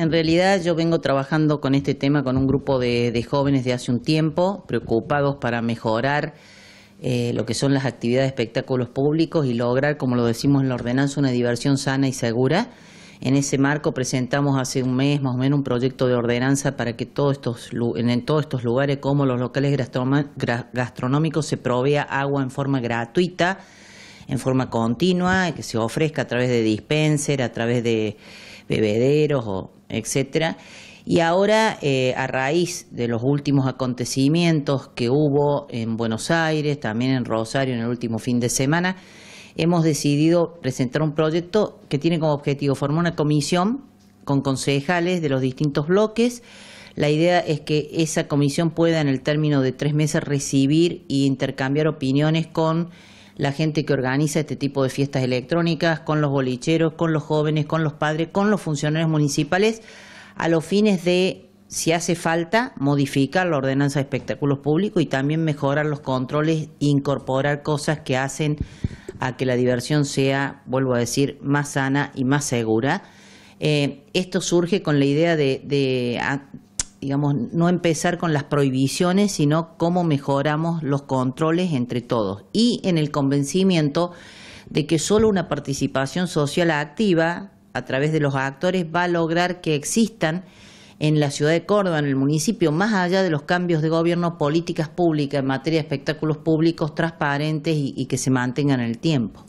En realidad yo vengo trabajando con este tema con un grupo de, jóvenes de hace un tiempo, preocupados para mejorar eh, lo que son las actividades de espectáculos públicos y lograr, como lo decimos en la ordenanza, una diversión sana y segura. En ese marco presentamos hace un mes más o menos un proyecto de ordenanza para que en todos estos lugares, como los locales gastronómicos, se provea agua en forma gratuita, en forma continua, que se ofrezca a través de dispenser, a través de bebederos o etcétera. Y ahora, eh, a raíz de los últimos acontecimientos que hubo en Buenos Aires, también en Rosario en el último fin de semana, hemos decidido presentar un proyecto que tiene como objetivo formar una comisión con concejales de los distintos bloques. La idea es que esa comisión pueda, en el término de tres meses, recibir y e intercambiar opiniones con la gente que organiza este tipo de fiestas electrónicas, con los bolicheros, con los jóvenes, con los padres, con los funcionarios municipales, a los fines de, si hace falta, modificar la ordenanza de espectáculos públicos y también mejorar los controles e incorporar cosas que hacen a que la diversión sea, vuelvo a decir, más sana y más segura. Eh, esto surge con la idea de, digamos, no empezar con las prohibiciones, sino cómo mejoramos los controles entre todos. Y en el convencimiento de que solo una participación social activa a través de los actores va a lograr que existan en la ciudad de Córdoba, en el municipio, más allá de los cambios de gobierno, políticas públicas en materia de espectáculos públicos transparentes y, y que se mantengan en el tiempo.